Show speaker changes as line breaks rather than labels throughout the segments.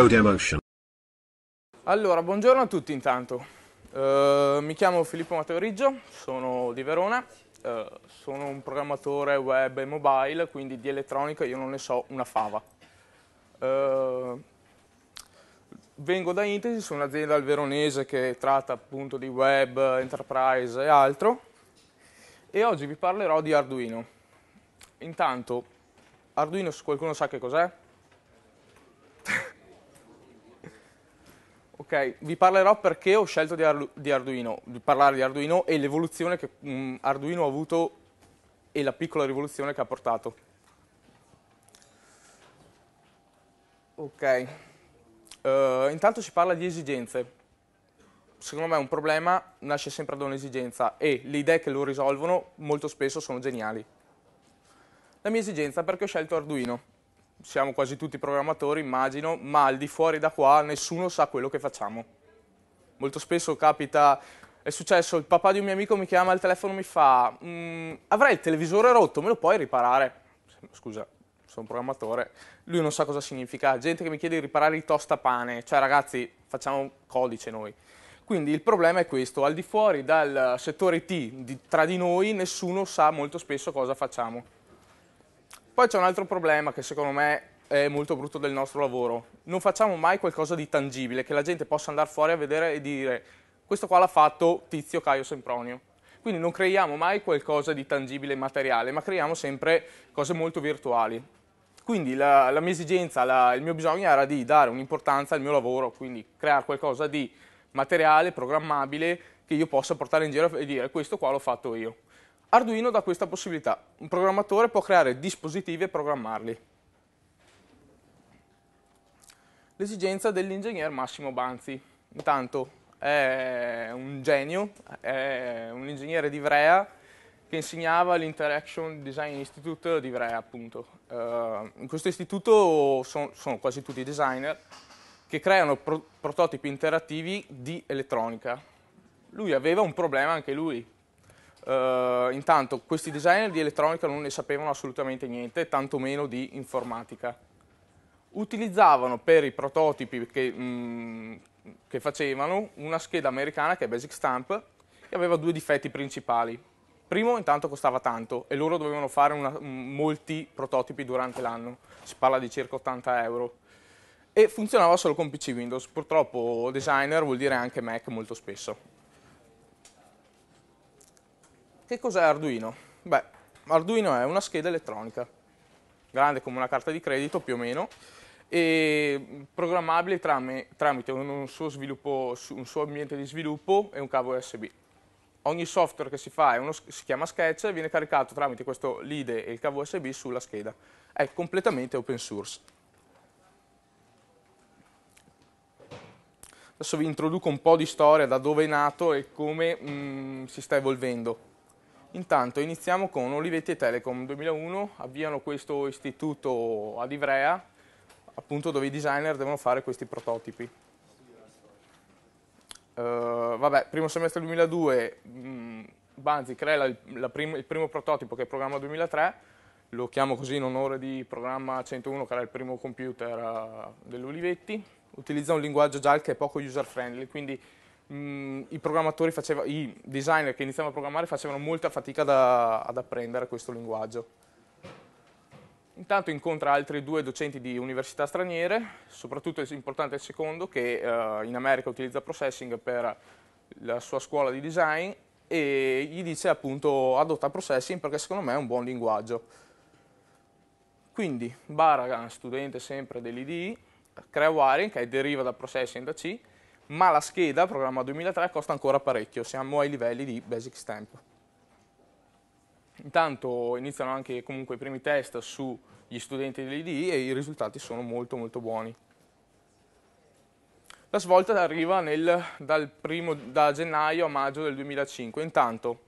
Code Allora, buongiorno a tutti intanto. Uh, mi chiamo Filippo Matteo Riggio, sono di Verona, uh, sono un programmatore web e mobile, quindi di elettronica io non ne so una fava. Uh, vengo da Intesi, un'azienda al veronese che tratta appunto di web, enterprise e altro e oggi vi parlerò di Arduino. Intanto, Arduino se qualcuno sa che cos'è? Ok, vi parlerò perché ho scelto di, Ardu di, Arduino, di parlare di Arduino e l'evoluzione che mh, mm, Arduino ha avuto e la piccola rivoluzione che ha portato. Ok, uh, intanto si parla di esigenze. Secondo me un problema nasce sempre da un'esigenza e le idee che lo risolvono molto spesso sono geniali. La mia esigenza perché ho scelto Arduino siamo quasi tutti programmatori, immagino, ma al di fuori da qua nessuno sa quello che facciamo. Molto spesso capita, è successo, il papà di un mio amico mi chiama al telefono e mi fa mm, avrai il televisore rotto, me lo puoi riparare? Scusa, sono un programmatore, lui non sa cosa significa. Gente che mi chiede di riparare il tostapane, cioè ragazzi facciamo codice noi. Quindi il problema è questo, al di fuori dal settore IT, di, tra di noi, nessuno sa molto spesso cosa facciamo. Poi c'è un altro problema che secondo me è molto brutto del nostro lavoro. Non facciamo mai qualcosa di tangibile, che la gente possa andare fuori a vedere e dire questo qua l'ha fatto Tizio Caio Sempronio. Quindi non creiamo mai qualcosa di tangibile e materiale, ma creiamo sempre cose molto virtuali. Quindi la, la mia esigenza, la, il mio bisogno era di dare un'importanza al mio lavoro, quindi creare qualcosa di materiale, programmabile, che io possa portare in giro e dire questo qua l'ho fatto io. Arduino dà questa possibilità, un programmatore può creare dispositivi e programmarli. L'esigenza dell'ingegner Massimo Banzi, intanto è un genio, è un ingegnere di Ivrea che insegnava all'Interaction Design Institute di Ivrea appunto. Uh, in questo istituto sono quasi tutti designer che creano pro prototipi interattivi di elettronica. Lui aveva un problema anche lui, Uh, intanto questi designer di elettronica non ne sapevano assolutamente niente, tantomeno di informatica. Utilizzavano per i prototipi che, mh, mm, che facevano una scheda americana che è Basic Stamp che aveva due difetti principali. Primo, intanto costava tanto e loro dovevano fare una, mm, molti prototipi durante l'anno, si parla di circa 80 euro. E funzionava solo con PC Windows, purtroppo designer vuol dire anche Mac molto spesso. Che cos'è Arduino? Beh, Arduino è una scheda elettronica, grande come una carta di credito più o meno, e programmabile tramite un suo, sviluppo, un suo ambiente di sviluppo e un cavo USB. Ogni software che si fa uno, si chiama Sketch e viene caricato tramite questo LIDE e il cavo USB sulla scheda. È completamente open source. Adesso vi introduco un po' di storia, da dove è nato e come mh, mm, si sta evolvendo. Intanto iniziamo con Olivetti e Telecom 2001, avviano questo istituto ad Ivrea, appunto dove i designer devono fare questi prototipi. Uh, vabbè, primo semestre 2002 mh, mm, Banzi crea la, la prim il primo prototipo che è il programma 2003, lo chiamo così in onore di programma 101 che era il primo computer uh, dell'Olivetti, utilizza un linguaggio JAL che è poco user friendly, quindi mh, i programmatori faceva, i designer che iniziavano a programmare facevano molta fatica da, ad apprendere questo linguaggio. Intanto incontra altri due docenti di università straniere, soprattutto è importante il secondo che eh, in America utilizza processing per la sua scuola di design e gli dice appunto adotta processing perché secondo me è un buon linguaggio. Quindi Baragan, studente sempre dell'IDI, crea wiring che deriva da processing da C ma la scheda, programma 2003, costa ancora parecchio, siamo ai livelli di Basic Stamp. Intanto iniziano anche comunque i primi test sugli studenti dell'IDI e i risultati sono molto molto buoni. La svolta arriva nel, dal primo, da gennaio a maggio del 2005. Intanto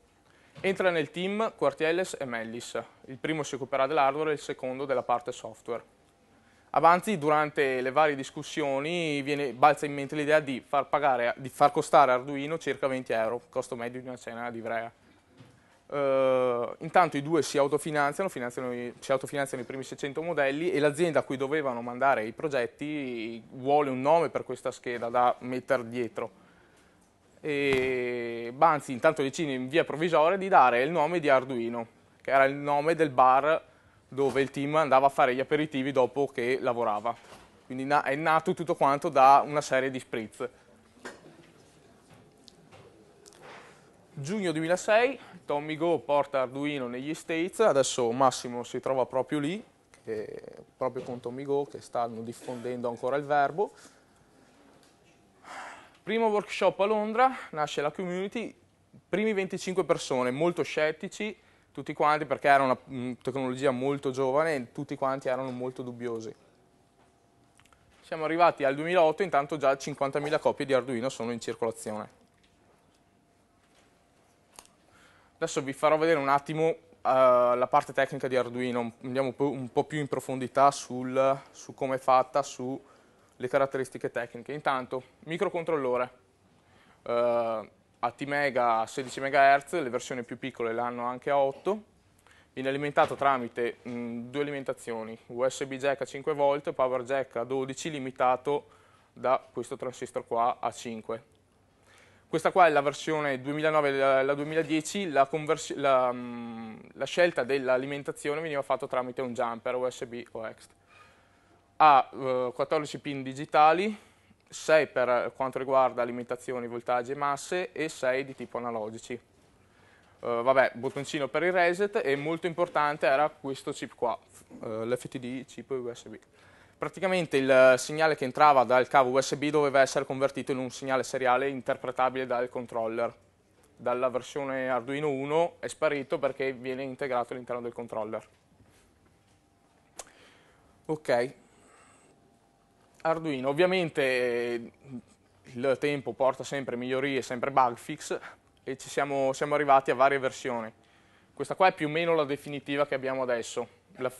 entra nel team Quartieles e Mellis. Il primo si occuperà dell'hardware e il secondo della parte software avanti durante le varie discussioni viene, balza in mente l'idea di, di far, costare Arduino circa 20 euro, costo medio di una cena di Ivrea. Uh, intanto i due si autofinanziano, si autofinanziano i primi 600 modelli e l'azienda a cui dovevano mandare i progetti vuole un nome per questa scheda da mettere dietro. E Banzi intanto decide in via provvisoria di dare il nome di Arduino, che era il nome del bar dove il team andava a fare gli aperitivi dopo che lavorava. Quindi è nato tutto quanto da una serie di spritz. Giugno 2006, Tommy Go porta Arduino negli States, adesso Massimo si trova proprio lì, proprio con Tommy Go, che stanno diffondendo ancora il verbo. Primo workshop a Londra, nasce la community, primi 25 persone, molto scettici, tutti quanti perché era una mm, tecnologia molto giovane e tutti quanti erano molto dubbiosi. Siamo arrivati al 2008, intanto già 50.000 copie di Arduino sono in circolazione. Adesso vi farò vedere un attimo uh, la parte tecnica di Arduino, andiamo un po' più in profondità sul, su come è fatta, sulle caratteristiche tecniche. Intanto, microcontrollore. Uh, a T-Mega a 16 MHz, le versioni più piccole l'hanno anche a 8 viene alimentato tramite mh, due alimentazioni, USB jack a 5 V, power jack a 12 limitato da questo transistor qua a 5. Questa qua è la versione 2009-2010, la, la, la, scelta dell'alimentazione veniva fatta tramite un jumper USB o EXT. Ha eh, 14 pin digitali, 6 per eh, quanto riguarda limitazioni, voltaggi e masse e 6 di tipo analogici. Uh, vabbè, bottoncino per il reset e molto importante era questo chip qua, uh, eh, l'FTD chip USB. Praticamente il segnale che entrava dal cavo USB doveva essere convertito in un segnale seriale interpretabile dal controller. Dalla versione Arduino 1 è sparito perché viene integrato all'interno del controller. Ok, Arduino, ovviamente eh, il tempo porta sempre migliorie, sempre bug fix e siamo, siamo, arrivati a varie versioni. Questa qua è più o meno la definitiva che abbiamo adesso, la,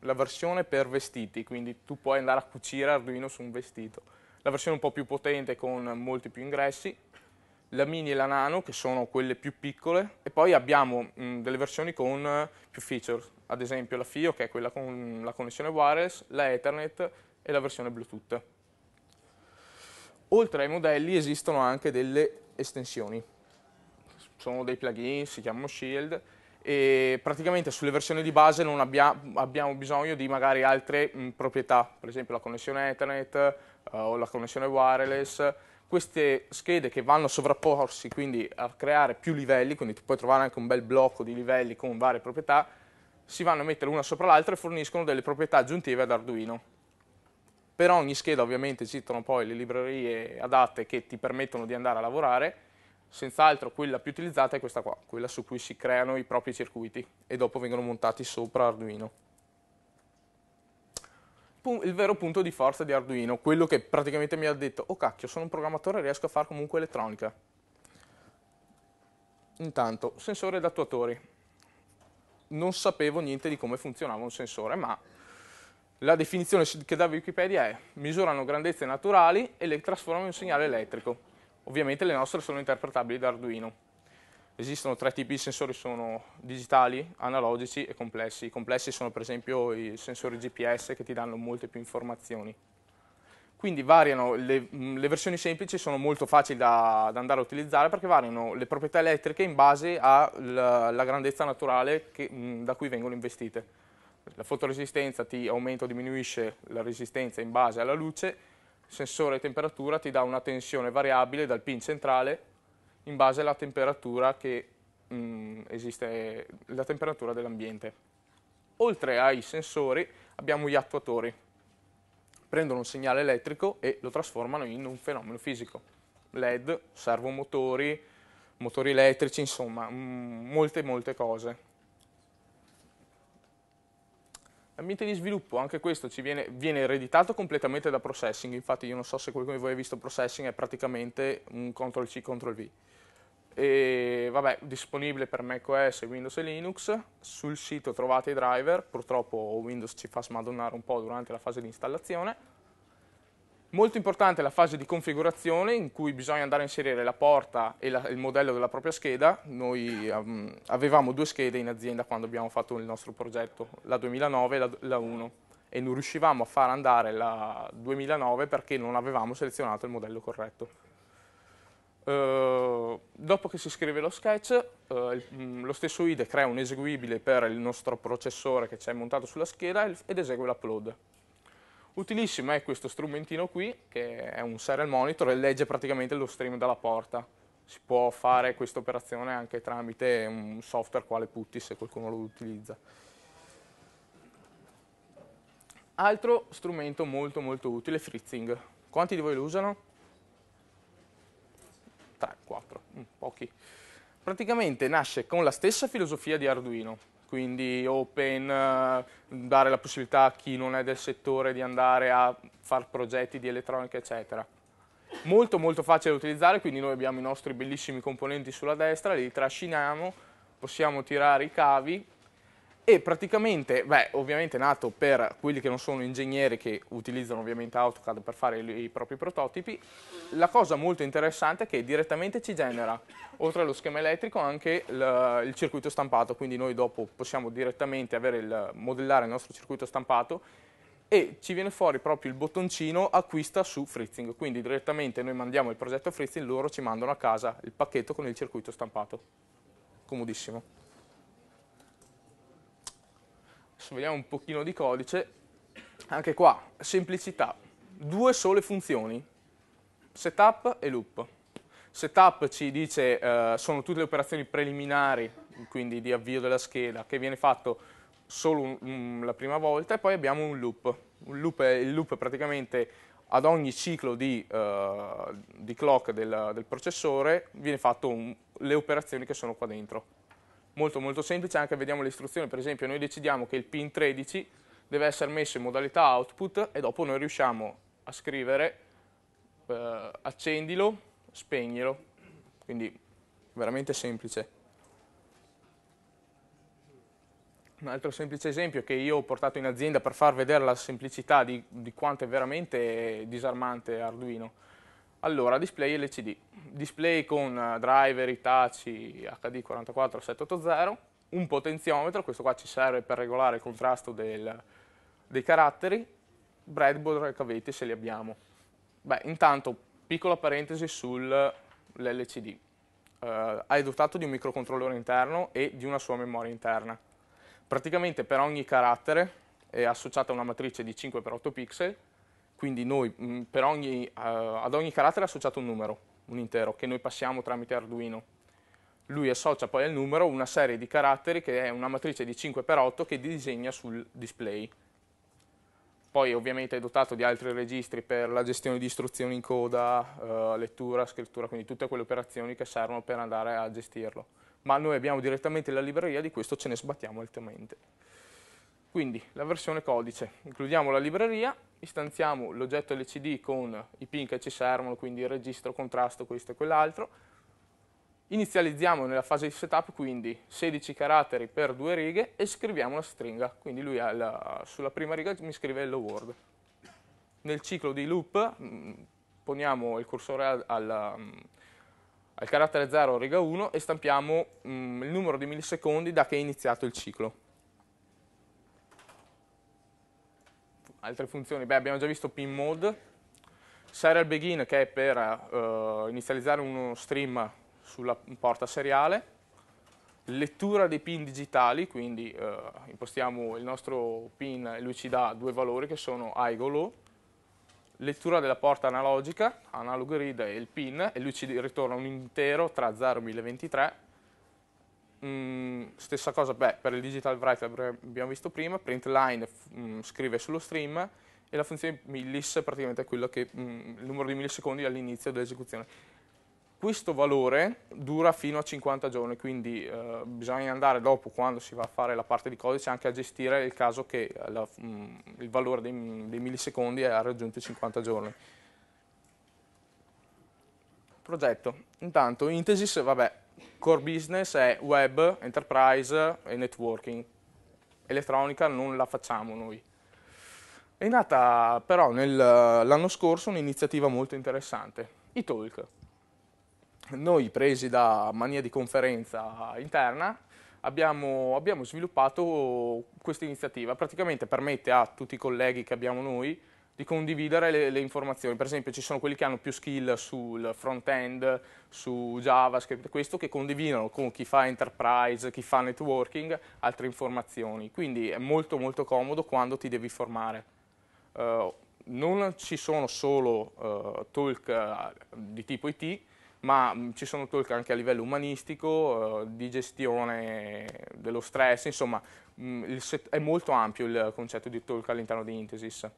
la versione per vestiti, quindi tu puoi andare a cucire Arduino su un vestito. La versione un po' più potente con molti più ingressi, la mini e la nano che sono quelle più piccole e poi abbiamo mh, mm, delle versioni con eh, più feature, ad esempio la FIO che è quella con la connessione wireless, la Ethernet e la versione Bluetooth. Oltre ai modelli esistono anche delle estensioni, sono dei plugin, si chiamano Shield, e praticamente sulle versioni di base non abbia, abbiamo bisogno di magari altre mh, proprietà, per esempio la connessione Ethernet uh, o la connessione wireless, queste schede che vanno a sovrapporsi, quindi a creare più livelli, quindi puoi trovare anche un bel blocco di livelli con varie proprietà, si vanno a mettere una sopra l'altra e forniscono delle proprietà aggiuntive ad Arduino. Per ogni scheda ovviamente esistono poi le librerie adatte che ti permettono di andare a lavorare, senz'altro quella più utilizzata è questa qua, quella su cui si creano i propri circuiti e dopo vengono montati sopra Arduino. Il vero punto di forza di Arduino, quello che praticamente mi ha detto, oh cacchio, sono un programmatore e riesco a fare comunque elettronica. Intanto, sensore ed attuatori. Non sapevo niente di come funzionava un sensore, ma la definizione che dà Wikipedia è misurano grandezze naturali e le trasformano in segnale elettrico. Ovviamente le nostre sono interpretabili da Arduino. Esistono tre tipi di sensori, sono digitali, analogici e complessi. I complessi sono per esempio i sensori GPS che ti danno molte più informazioni. Quindi variano, le, mm, le versioni semplici sono molto facili da, da, andare a utilizzare perché variano le proprietà elettriche in base alla grandezza naturale che, mm, da cui vengono investite la fotoresistenza ti aumenta o diminuisce la resistenza in base alla luce, il sensore temperatura ti dà una tensione variabile dal pin centrale in base alla temperatura che mh, mm, esiste, la temperatura dell'ambiente. Oltre ai sensori abbiamo gli attuatori. Prendono un segnale elettrico e lo trasformano in un fenomeno fisico. LED, servomotori, motori elettrici, insomma, mm, molte molte cose. L'ambiente di sviluppo, anche questo ci viene, viene, ereditato completamente da processing, infatti io non so se qualcuno di voi ha visto processing, è praticamente un CTRL-C, CTRL-V. E vabbè, disponibile per macOS, Windows e Linux, sul sito trovate i driver, purtroppo Windows ci fa smadonnare un po' durante la fase di installazione, Molto importante la fase di configurazione in cui bisogna andare a inserire la porta e la, il modello della propria scheda. Noi um, avevamo due schede in azienda quando abbiamo fatto il nostro progetto, la 2009 e la, la 1 e non riuscivamo a far andare la 2009 perché non avevamo selezionato il modello corretto. Uh, dopo che si scrive lo sketch, uh, il, mm, lo stesso IDE crea un eseguibile per il nostro processore che c'è montato sulla scheda ed esegue l'upload. Utilissimo è questo strumentino qui, che è un serial monitor e legge praticamente lo stream dalla porta. Si può fare questa operazione anche tramite un software quale Putty se qualcuno lo utilizza. Altro strumento molto molto utile è Fritzing. Quanti di voi lo usano? 3, 4, mm, pochi. Praticamente nasce con la stessa filosofia di Arduino, quindi open, eh, dare la possibilità a chi non è del settore di andare a fare progetti di elettronica eccetera. Molto molto facile da utilizzare, quindi noi abbiamo i nostri bellissimi componenti sulla destra, li trasciniamo, possiamo tirare i cavi e praticamente, beh, ovviamente è nato per quelli che non sono ingegneri che utilizzano ovviamente AutoCAD per fare i, i propri prototipi, la cosa molto interessante è che direttamente ci genera, oltre allo schema elettrico, anche il, il circuito stampato, quindi noi dopo possiamo direttamente il, modellare il nostro circuito stampato e ci viene fuori proprio il bottoncino acquista su Fritzing, quindi direttamente noi mandiamo il progetto a Fritzing, loro ci mandano a casa il pacchetto con il circuito stampato. Comodissimo. Adesso vediamo un pochino di codice. Anche qua, semplicità. Due sole funzioni, setup e loop. Setup ci dice, eh, sono tutte le operazioni preliminari, quindi di avvio della scheda, che viene fatto solo un, un, la prima volta e poi abbiamo un loop. Un loop è, il loop è praticamente ad ogni ciclo di, uh, di clock del, del, processore viene fatto un, le operazioni che sono qua dentro molto molto semplice, anche vediamo le istruzioni, per esempio noi decidiamo che il pin 13 deve essere messo in modalità output e dopo noi riusciamo a scrivere eh, accendilo, spegnilo, quindi veramente semplice. Un altro semplice esempio che io ho portato in azienda per far vedere la semplicità di, di quanto è veramente disarmante Arduino allora, display LCD, display con eh, driver itaci, HD44780, un potenziometro, questo qua ci serve per regolare il contrasto del, dei caratteri, breadboard e cavetti se li abbiamo. Beh, intanto, piccola parentesi sull'LCD. Eh, uh, eh, è dotato di un microcontrollore interno e di una sua memoria interna. Praticamente per ogni carattere è associata una matrice di 5x8 pixel quindi noi mh, mm, ogni, uh, ad ogni carattere è associato un numero, un intero, che noi passiamo tramite Arduino. Lui associa poi al numero una serie di caratteri che è una matrice di 5x8 che disegna sul display. Poi ovviamente è dotato di altri registri per la gestione di istruzioni in coda, eh, lettura, scrittura, quindi tutte quelle operazioni che servono per andare a gestirlo. Ma noi abbiamo direttamente la libreria, di questo ce ne sbattiamo altamente. Quindi la versione codice, includiamo la libreria istanziamo l'oggetto LCD con i pin che ci servono, quindi il registro, contrasto, questo e quell'altro. Inizializziamo nella fase di setup quindi 16 caratteri per due righe e scriviamo la stringa, quindi lui la, sulla prima riga mi scrive hello world. Nel ciclo di loop mm, poniamo il cursore alla, mh, mm, al carattere 0 riga 1 e stampiamo mh, mm, il numero di millisecondi da che è iniziato il ciclo. Altre funzioni, beh, abbiamo già visto pin mode, serial begin che è per eh, inizializzare uno stream sulla porta seriale, lettura dei pin digitali, quindi eh, impostiamo il nostro pin e lui ci dà due valori che sono high o low, lettura della porta analogica, analog read e il pin e lui ci ritorna un intero tra 0 e 1023, Mm, stessa cosa beh, per il digital write abbiamo visto prima, print line mm, scrive sullo stream e la funzione millis è praticamente quello che, mm, il numero di millisecondi all'inizio dell'esecuzione. Questo valore dura fino a 50 giorni, quindi eh, bisogna andare dopo, quando si va a fare la parte di codice, anche a gestire il caso che la, mm, il valore dei, dei millisecondi ha raggiunto i 50 giorni. Progetto. Intanto, Intesis, vabbè, Core business è web, enterprise e networking. Elettronica non la facciamo noi. È nata però l'anno scorso un'iniziativa molto interessante, i talk. Noi presi da mania di conferenza interna abbiamo, abbiamo sviluppato questa iniziativa, praticamente permette a tutti i colleghi che abbiamo noi di condividere le, le, informazioni. Per esempio ci sono quelli che hanno più skill sul front-end, su JavaScript, questo che condividono con chi fa enterprise, chi fa networking, altre informazioni. Quindi è molto molto comodo quando ti devi formare. Uh, non ci sono solo uh, talk eh, di tipo IT, ma mh, mm, ci sono talk anche a livello umanistico, uh, di gestione dello stress, insomma mh, mm, è molto ampio il concetto di talk all'interno di Intesis.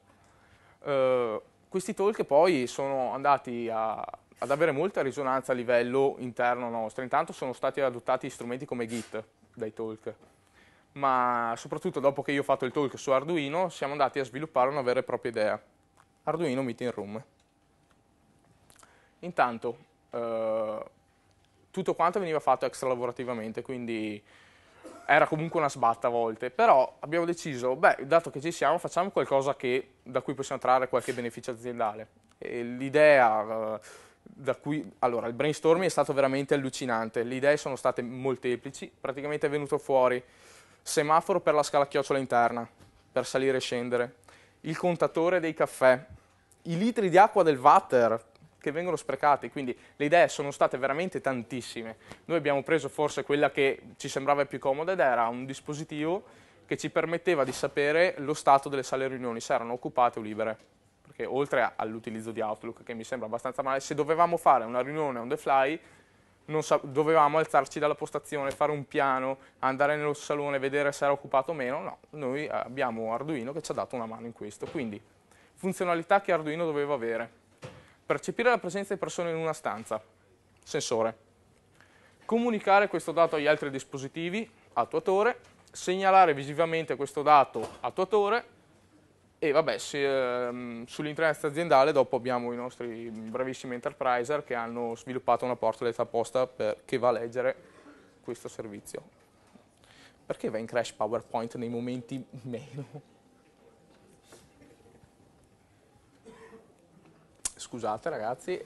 Eh, questi talk poi sono andati a, ad avere molta risonanza a livello interno nostro. Intanto sono stati adottati strumenti come Git dai talk, ma soprattutto dopo che io ho fatto il talk su Arduino siamo andati a sviluppare una vera e propria idea. Arduino Meeting Room. Intanto eh, tutto quanto veniva fatto extra lavorativamente, quindi era comunque una sbatta a volte, però abbiamo deciso, beh, dato che ci siamo, facciamo qualcosa che, da cui possiamo trarre qualche beneficio aziendale. l'idea eh, da cui, allora, il brainstorming è stato veramente allucinante, le idee sono state molteplici, praticamente è venuto fuori semaforo per la scala chiocciola interna, per salire e scendere, il contatore dei caffè, i litri di acqua del water che vengono sprecate, quindi le idee sono state veramente tantissime. Noi abbiamo preso forse quella che ci sembrava più comoda ed era un dispositivo che ci permetteva di sapere lo stato delle sale riunioni, se erano occupate o libere. Perché oltre all'utilizzo di Outlook, che mi sembra abbastanza male, se dovevamo fare una riunione on the fly, dovevamo alzarci dalla postazione, fare un piano, andare nello salone, vedere se era occupato o meno. No, noi abbiamo Arduino che ci ha dato una mano in questo. Quindi, funzionalità che Arduino doveva avere Percepire la presenza di persone in una stanza, sensore. Comunicare questo dato agli altri dispositivi, attuatore. Segnalare visivamente questo dato, attuatore. E vabbè, eh, sull'intranet aziendale dopo abbiamo i nostri bravissimi enterpriser che hanno sviluppato una porta portalette apposta per, che va a leggere questo servizio. Perché va in crash PowerPoint nei momenti meno? scusate ragazzi,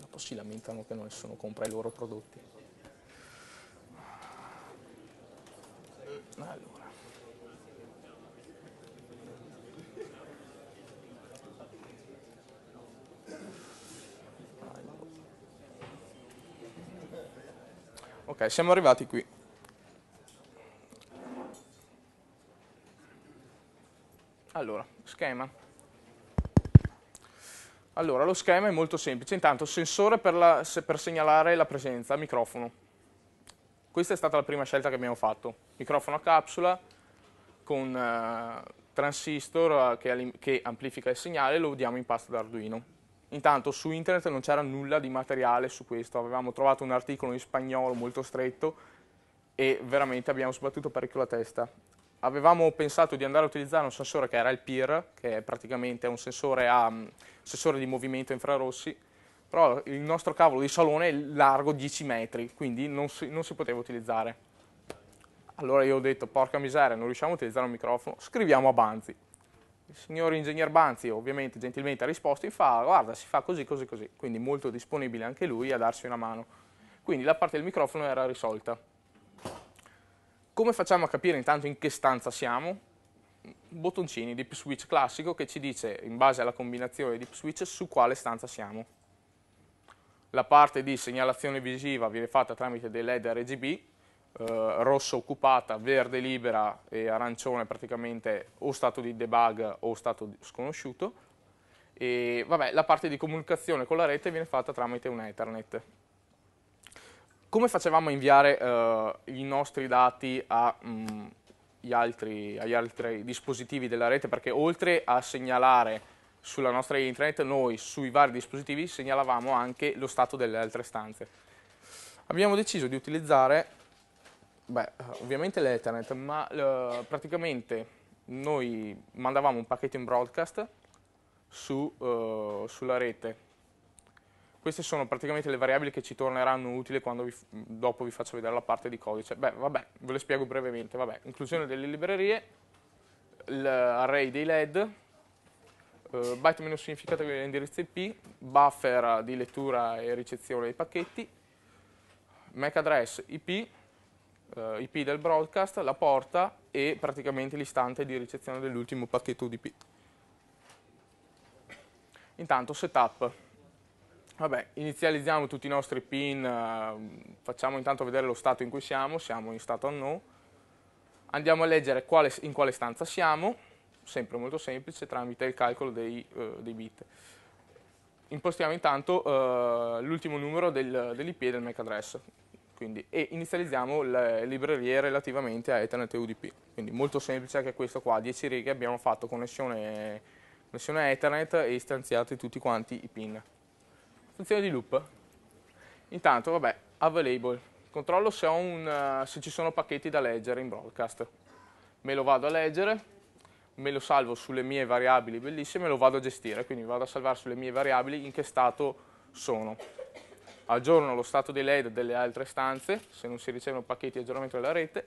dopo si lamentano che non nessuno compra i loro prodotti. Allora. Ok, siamo arrivati qui. Allora, schema. Allora, lo schema è molto semplice. Intanto, sensore per, la, se per segnalare la presenza, microfono. Questa è stata la prima scelta che abbiamo fatto. Microfono a capsula con eh, transistor eh, che, che, amplifica il segnale e lo diamo in pasta da Arduino. Intanto su internet non c'era nulla di materiale su questo, avevamo trovato un articolo in spagnolo molto stretto e veramente abbiamo sbattuto parecchio la testa avevamo pensato di andare a utilizzare un sensore che era il PIR, che è praticamente un sensore, a, um, sensore di movimento infrarossi, però il nostro cavolo di salone è largo 10 metri, quindi non si, non si poteva utilizzare. Allora io ho detto, porca miseria, non riusciamo a utilizzare un microfono, scriviamo a Banzi. Il signor ingegner Banzi ovviamente gentilmente ha risposto, e fa, guarda, si fa così, così, così, quindi molto disponibile anche lui a darci una mano. Quindi la parte del microfono era risolta. Come facciamo a capire intanto in che stanza siamo? Bottoncini di switch classico che ci dice in base alla combinazione di switch su quale stanza siamo. La parte di segnalazione visiva viene fatta tramite dei LED RGB, eh, rosso occupata, verde libera e arancione praticamente o stato di debug o stato sconosciuto. E vabbè, la parte di comunicazione con la rete viene fatta tramite un Ethernet come facevamo a inviare eh, i nostri dati a, mh, mm, altri, agli altri dispositivi della rete? Perché oltre a segnalare sulla nostra internet, noi sui vari dispositivi segnalavamo anche lo stato delle altre stanze. Abbiamo deciso di utilizzare, beh, ovviamente l'Ethernet, ma eh, praticamente noi mandavamo un pacchetto in broadcast su, eh, sulla rete queste sono praticamente le variabili che ci torneranno utili quando vi, dopo vi faccio vedere la parte di codice. Beh, vabbè, ve le spiego brevemente. Vabbè, inclusione delle librerie, l'array dei LED, Uh, byte meno significato dell'indirizzo IP, buffer di lettura e ricezione dei pacchetti, MAC address IP, uh, eh, IP del broadcast, la porta e praticamente l'istante di ricezione dell'ultimo pacchetto UDP. Intanto setup. Vabbè, inizializziamo tutti i nostri pin, eh, facciamo intanto vedere lo stato in cui siamo, siamo in stato unknown, andiamo a leggere quale, in quale stanza siamo, sempre molto semplice, tramite il calcolo dei, uh, dei bit. Impostiamo intanto uh, l'ultimo numero del, dell'IP e del MAC address, quindi, e inizializziamo le librerie relativamente a Ethernet e UDP. Quindi molto semplice anche questo qua, 10 righe abbiamo fatto connessione, connessione Ethernet e istanziati tutti quanti i pin funzione di loop. Intanto, vabbè, available. Controllo se, un, eh, se ci sono pacchetti da leggere in broadcast. Me lo vado a leggere, me lo salvo sulle mie variabili bellissime e lo vado a gestire, quindi vado a salvare sulle mie variabili in che stato sono. Aggiorno lo stato dei LED delle altre stanze, se non si ricevono pacchetti di aggiornamento della rete,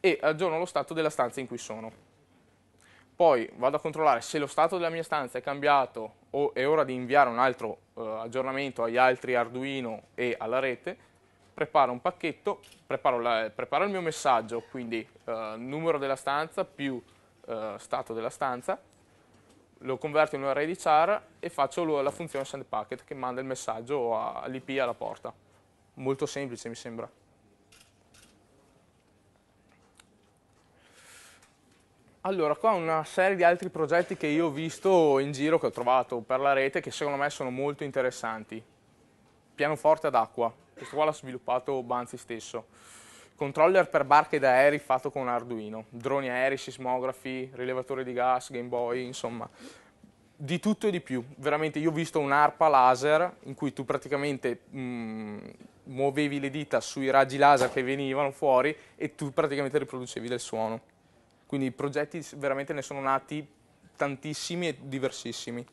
e aggiorno lo stato della stanza in cui sono. Poi vado a controllare se lo stato della mia stanza è cambiato o è ora di inviare un altro eh, aggiornamento agli altri Arduino e alla rete, preparo un pacchetto, preparo, la, preparo il mio messaggio, quindi eh, numero della stanza più eh, stato della stanza, lo converto in un array di char e faccio la funzione send packet che manda il messaggio all'IP alla porta. Molto semplice mi sembra. Allora, qua una serie di altri progetti che io ho visto in giro, che ho trovato per la rete, che secondo me sono molto interessanti. Pianoforte ad acqua, questo qua l'ha sviluppato Banzi stesso. Controller per barche ed aerei fatto con Arduino. Droni aerei, sismografi, rilevatori di gas, Game Boy, insomma. Di tutto e di più. Veramente, io ho visto un'arpa laser in cui tu praticamente... Mh, mm, muovevi le dita sui raggi laser che venivano fuori e tu praticamente riproducevi del suono. Quindi i progetti veramente ne sono nati tantissimi e diversissimi.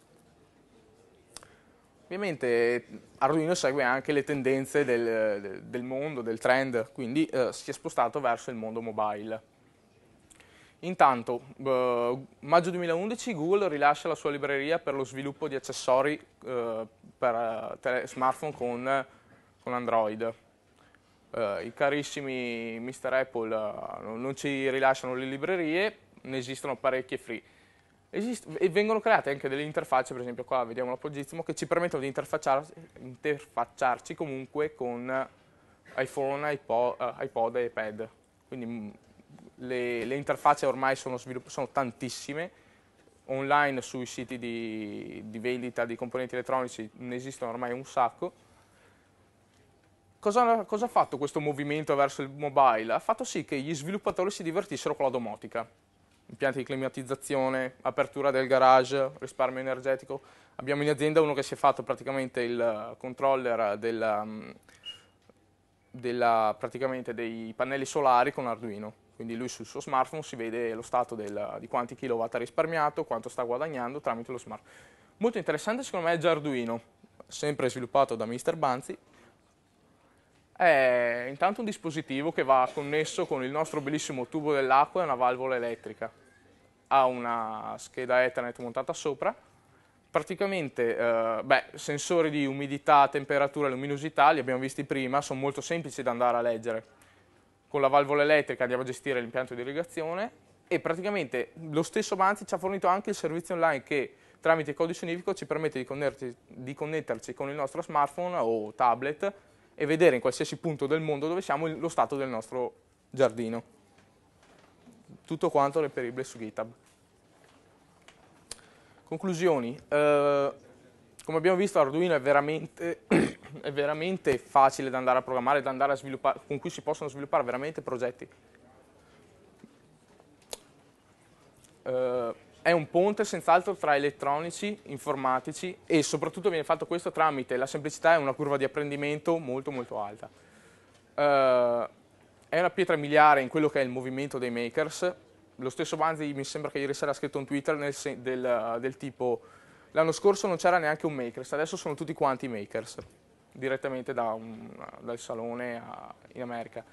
Ovviamente eh, Arduino segue anche le tendenze del, del mondo, del trend, quindi eh, si è spostato verso il mondo mobile. Intanto, eh, maggio 2011 Google rilascia la sua libreria per lo sviluppo di accessori eh, per eh, smartphone con, con Android eh, i carissimi Mr. Apple eh, non ci rilasciano le librerie, ne esistono parecchie free. Esist e vengono create anche delle interfacce, per esempio qua vediamo l'appoggizmo, che ci permettono di interfacciarci, interfacciarci comunque con iPhone, eh, iPod, iPod e iPad. Quindi mm, le, le interfacce ormai sono, sono, tantissime, online sui siti di, di vendita di componenti elettronici ne esistono ormai un sacco, Cosa, cosa, ha fatto questo movimento verso il mobile? Ha fatto sì che gli sviluppatori si divertissero con la domotica. Impianti di climatizzazione, apertura del garage, risparmio energetico. Abbiamo in azienda uno che si è fatto praticamente il eh, controller della, mm, della, praticamente dei pannelli solari con Arduino. Quindi lui sul suo smartphone si vede lo stato del, di quanti kilowatt ha risparmiato, quanto sta guadagnando tramite lo smartphone. Molto interessante secondo me è già Arduino, sempre sviluppato da Mr. Banzi, è intanto un dispositivo che va connesso con il nostro bellissimo tubo dell'acqua e una valvola elettrica. Ha una scheda Ethernet montata sopra, praticamente eh, beh, sensori di umidità, temperatura, e luminosità, li abbiamo visti prima, sono molto semplici da andare a leggere. Con la valvola elettrica andiamo a gestire l'impianto di irrigazione e praticamente lo stesso Banzi ci ha fornito anche il servizio online che tramite codice univoco ci permette di connetterci, di connetterci con il nostro smartphone o tablet e vedere in qualsiasi punto del mondo dove siamo lo stato del nostro giardino. Tutto quanto reperibile su GitHub. Conclusioni. Eh, come abbiamo visto Arduino è veramente, è veramente, facile da andare a programmare, da andare a sviluppare, con cui si possono sviluppare veramente progetti. Eh, è un ponte senz'altro tra elettronici, informatici e soprattutto viene fatto questo tramite la semplicità e una curva di apprendimento molto molto alta. Uh, è una pietra miliare in quello che è il movimento dei makers. Lo stesso Banzi mi sembra che ieri sera ha scritto un Twitter del, del tipo l'anno scorso non c'era neanche un makers, adesso sono tutti quanti makers, direttamente da un, dal salone a, in America.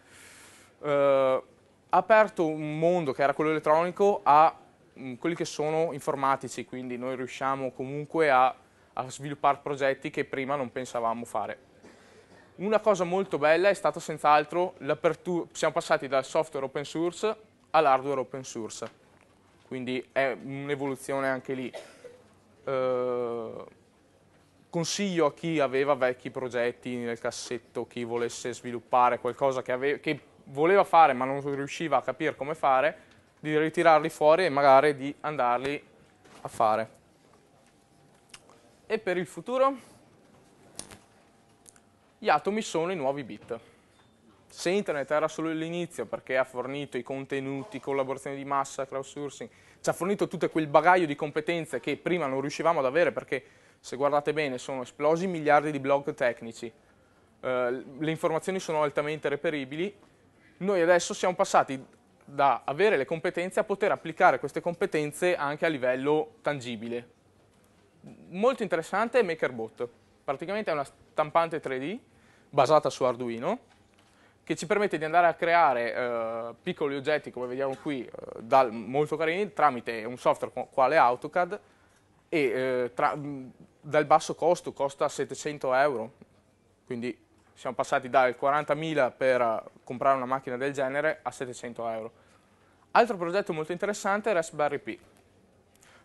Uh, ha aperto un mondo che era quello elettronico a Mm, quelli che sono informatici, quindi noi riusciamo comunque a, a sviluppare progetti che prima non pensavamo fare. Una cosa molto bella è stata senz'altro l'apertura, siamo passati dal software open source all'hardware open source, quindi è un'evoluzione anche lì. Eh, consiglio a chi aveva vecchi progetti nel cassetto, chi volesse sviluppare qualcosa che, aveva, che voleva fare ma non riusciva a capire come fare, di ritirarli fuori e magari di andarli a fare. E per il futuro? Gli atomi sono i nuovi bit. Se internet era solo l'inizio perché ha fornito i contenuti, collaborazione di massa, crowdsourcing, ci ha fornito tutto quel bagaglio di competenze che prima non riuscivamo ad avere perché se guardate bene sono esplosi miliardi di blog tecnici, Uh, le informazioni sono altamente reperibili, noi adesso siamo passati da avere le competenze a poter applicare queste competenze anche a livello tangibile. Molto interessante è MakerBot, praticamente è una stampante 3D basata su Arduino che ci permette di andare a creare eh, piccoli oggetti come vediamo qui eh, dal, molto carini tramite un software quale AutoCAD e eh, tra, dal basso costo, costa 700 euro, quindi siamo passati dal 40.000 per eh, comprare una macchina del genere a 700 euro. Altro progetto molto interessante è Raspberry Pi.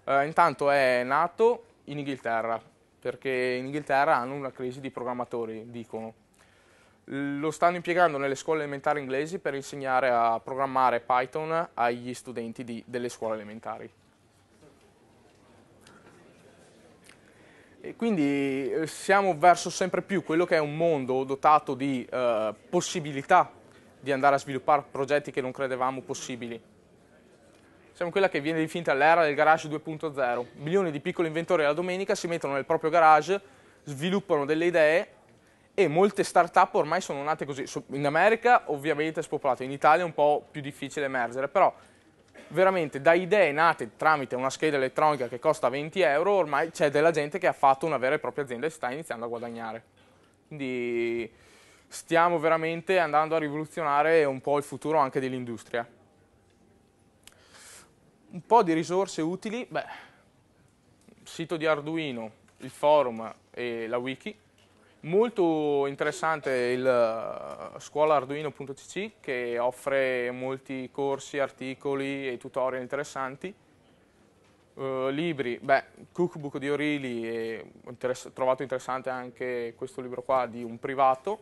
Eh, intanto è nato in Inghilterra, perché in Inghilterra hanno una crisi di programmatori, dicono. Lo stanno impiegando nelle scuole elementari inglesi per insegnare a programmare Python agli studenti di, delle scuole elementari. E quindi eh, siamo verso sempre più quello che è un mondo dotato di eh, possibilità di andare a sviluppare progetti che non credevamo possibili. Siamo quella che viene definita l'era del garage 2.0. Milioni di piccoli inventori alla domenica si mettono nel proprio garage, sviluppano delle idee e molte start-up ormai sono nate così. In America ovviamente è spopolato, in Italia è un po' più difficile emergere, però veramente da idee nate tramite una scheda elettronica che costa 20 euro, ormai c'è della gente che ha fatto una vera e propria azienda e sta iniziando a guadagnare. Quindi stiamo veramente andando a rivoluzionare un po' il futuro anche dell'industria un po' di risorse utili, beh, il sito di Arduino, il forum e la wiki, molto interessante il eh, scuolaarduino.cc che offre molti corsi, articoli e tutorial interessanti, uh, libri, beh, Cookbook di Orili, e ho interess trovato interessante anche questo libro qua di un privato,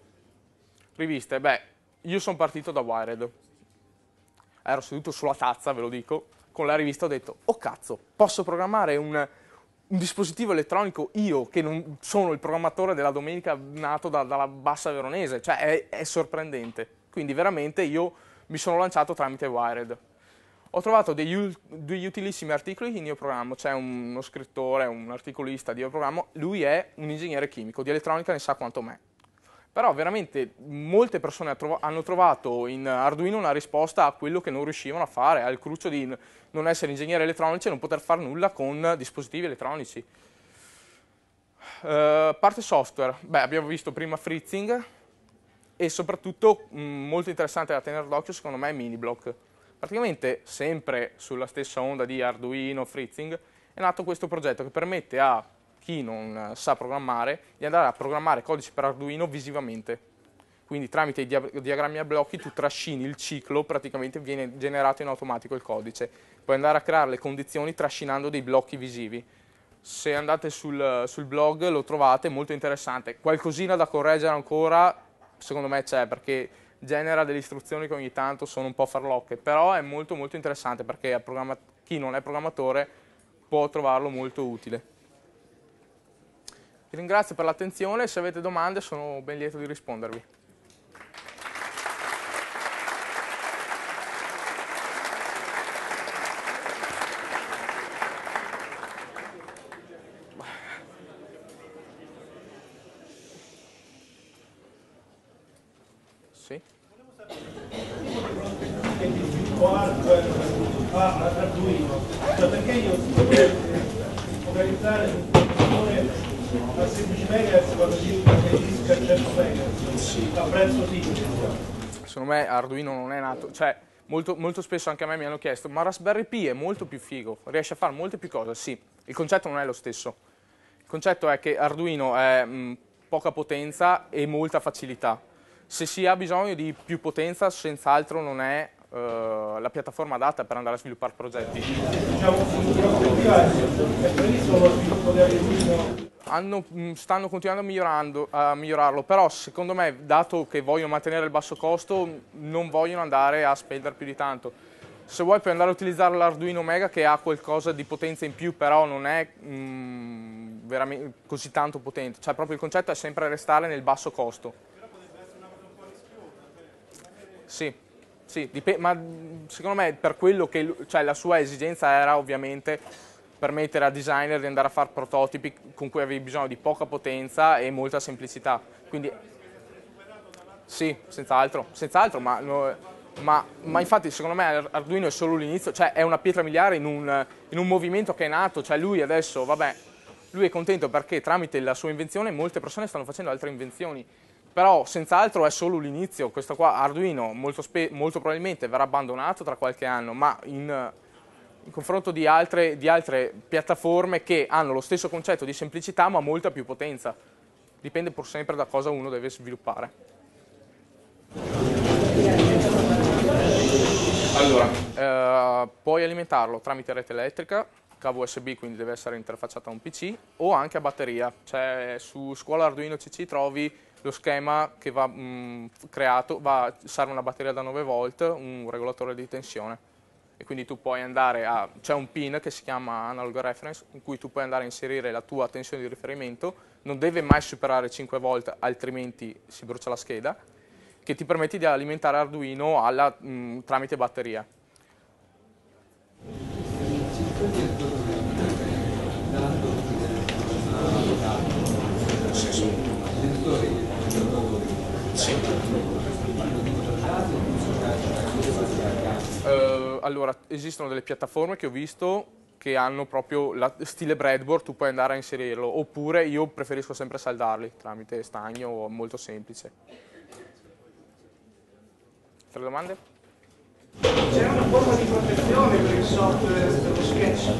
riviste, beh, io sono partito da Wired, ero seduto sulla tazza, ve lo dico, con la rivista ho detto, oh cazzo, posso programmare un, un dispositivo elettronico io che non sono il programmatore della domenica nato da, dalla bassa veronese, cioè è, è sorprendente. Quindi veramente io mi sono lanciato tramite Wired ho trovato degli, degli, utilissimi articoli in mio programma, c'è uno scrittore, un articolista di mio programma, lui è un ingegnere chimico, di elettronica ne sa quanto me. Però veramente molte persone hanno trovato in Arduino una risposta a quello che non riuscivano a fare, al crucio di non essere ingegneri elettronici e non poter fare nulla con dispositivi elettronici. Uh, parte software, beh abbiamo visto prima Fritzing e soprattutto mh, mm, molto interessante da tenere d'occhio secondo me è Miniblock. Praticamente sempre sulla stessa onda di Arduino, Fritzing, è nato questo progetto che permette a chi non eh, sa programmare, di andare a programmare codice per Arduino visivamente. Quindi tramite i diagrammi a blocchi tu trascini il ciclo, praticamente viene generato in automatico il codice. Puoi andare a creare le condizioni trascinando dei blocchi visivi. Se andate sul, sul blog lo trovate, molto interessante. Qualcosina da correggere ancora, secondo me c'è, perché genera delle istruzioni che ogni tanto sono un po' farlocche, però è molto molto interessante perché chi non è programmatore può trovarlo molto utile. Vi ringrazio per l'attenzione se avete domande sono ben lieto di rispondervi. molto, cioè, molto, molto spesso anche a me mi hanno chiesto, ma Raspberry Pi è molto più figo, riesce a fare molte più cose, sì, il concetto non è lo stesso. Il concetto è che Arduino è mh, poca potenza e molta facilità. Se si ha bisogno di più potenza, senz'altro non è eh, la piattaforma adatta per andare a sviluppare progetti. Hanno, mm, stanno continuando a, migliorarlo, però secondo me, dato che vogliono mantenere il basso costo, non vogliono andare a spendere più di tanto. Se vuoi puoi andare a utilizzare l'Arduino Omega che ha qualcosa di potenza in più, però non è mh, mm, veramente così tanto potente. Cioè proprio il concetto è sempre restare nel basso costo. Però potrebbe essere una cosa un po' rischiosa. Sì. Sì, ma secondo me per quello che cioè, la sua esigenza era ovviamente permettere a designer di andare a fare prototipi con cui avevi bisogno di poca potenza e molta semplicità. Quindi sì, senz'altro, senz'altro, ma, ma, ma, infatti secondo me Arduino è solo l'inizio, cioè è una pietra miliare in un, in un movimento che è nato, cioè lui adesso, vabbè, lui è contento perché tramite la sua invenzione molte persone stanno facendo altre invenzioni però senz'altro è solo l'inizio, questo qua Arduino molto, molto, probabilmente verrà abbandonato tra qualche anno, ma in, in confronto di altre, di altre, piattaforme che hanno lo stesso concetto di semplicità ma molta più potenza, dipende pur sempre da cosa uno deve sviluppare. Allora, eh, puoi alimentarlo tramite rete elettrica, cavo USB quindi deve essere interfacciato a un PC o anche a batteria, cioè su scuola Arduino CC trovi lo schema che va mh, mm, creato va, sarà una batteria da 9 volt, un regolatore di tensione e quindi tu puoi andare a, c'è un pin che si chiama analog reference in cui tu puoi andare a inserire la tua tensione di riferimento, non deve mai superare 5 volt altrimenti si brucia la scheda, che ti permette di alimentare Arduino alla, mh, mm, tramite batteria. Uh, allora, esistono delle piattaforme che ho visto che hanno proprio la, stile breadboard, tu puoi andare a inserirlo, oppure io preferisco sempre saldarli tramite stagno o molto semplice. Tre domande? C'è una forma di protezione per il software dello sketch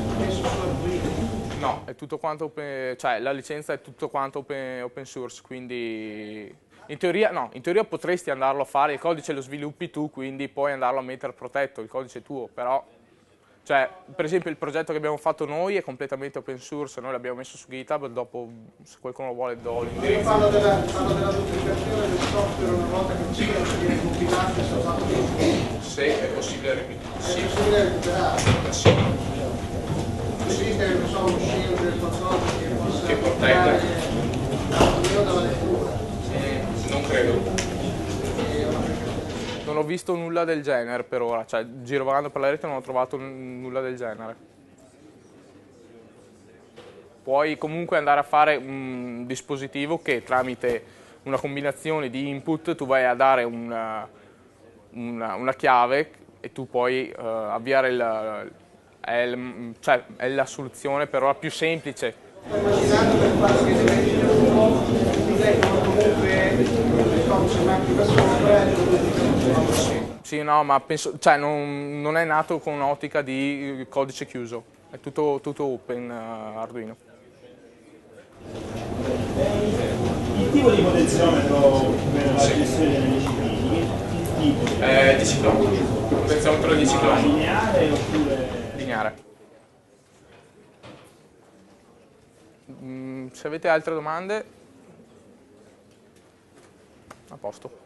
No, è tutto quanto open, cioè la licenza è tutto quanto open, open source, quindi in teoria, no, in teoria potresti andarlo a fare, il codice lo sviluppi tu, quindi puoi andarlo a mettere protetto, il codice tuo, però... Cioè, per esempio il progetto che abbiamo fatto noi è completamente open source, noi l'abbiamo messo su GitHub, dopo se qualcuno lo vuole do l'indirizzo. Parlo della, della duplicazione del software una volta che c'è, viene compilato e salvato Se è possibile recuperare. Sì. È possibile recuperare. Sì. Esiste, non so, un shield del qualcosa che possa... Che protegge. Dal credo. Non ho visto nulla del genere per ora, cioè girovagando per la rete non ho trovato nulla del genere. Puoi comunque andare a fare un dispositivo che tramite una combinazione di input tu vai a dare una, una, una chiave e tu puoi uh, avviare il, il, cioè, è la soluzione per ora più semplice. un sì, no, ma penso, cioè non, non è nato con un'ottica di eh, codice chiuso, è tutto, tutto open uh, Arduino. Il tipo di potenziometro per la gestione delle discipline, il Eh, di ciclone, potenziometro di ciclone. Lineare oppure? Lineare. Mm, se avete altre domande a posto.